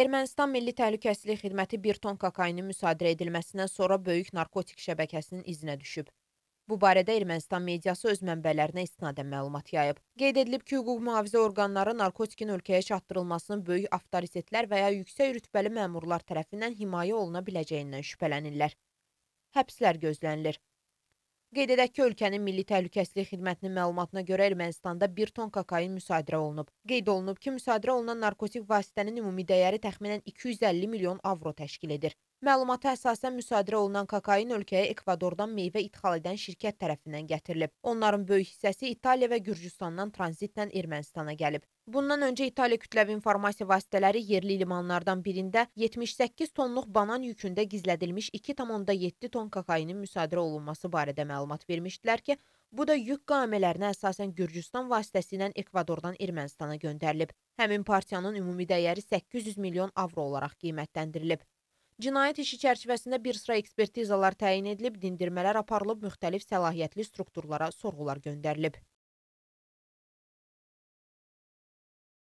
Ermənistan Milli Təhlükəsizlik Xidməti bir ton kokainin müsadirə edilməsindən sonra böyük narkotik şəbəkəsinin izinə düşüb. Bu barədə Ermənistan mediası öz mənbələrinə istinadən məlumat yayıb. Qeyd edilib ki, hüquq mühafizə orqanları narkotikin ölkəyə çatdırılmasının böyük avtoritetlər və ya yüksək rütbəli məmurlar tərəfindən himayə oluna biləcəyindən şübhələnirlər. Həbslər gözlənilir. Qeyd edək ki, ölkənin Milli Təhlükəsizlik Xidmətinin məlumatına görə Ermənistanda 1 ton kokain müsadirə olunub. Qeyd olunub ki, müsadirə olunan narkotik vasitənin ümumi dəyəri təxminən 250 milyon avro təşkil edir. Məlumata əsasən müsadirə olunan kokain ölkəyə Ekvadordan meyvə ithal edən şirkət tərəfindən gətirilib. Onların böyük hissəsi İtaliya və Gürcüstandan tranzitlə Ermənistana gəlib. Bundan öncə İtaliya kütləvi informasiya vasitələri yerli limanlardan birində 78 tonluq banan yükündə gizlədilmiş 2,7 ton kokainin müsadirə olunması barədə məlumat vermişdilər ki, Bu da yük qamələrinə əsasən Gürcüstan vasitəsilə Ekvadordan Ermənistana göndərilib. Həmin partiyanın ümumi dəyəri 800 milyon avro olaraq qiymətləndirilib. Cinayət işi çərçivəsində bir sıra ekspertizalar təyin edilib, dindirmələr aparılıb, müxtəlif səlahiyyətli strukturlara sorğular göndərilib.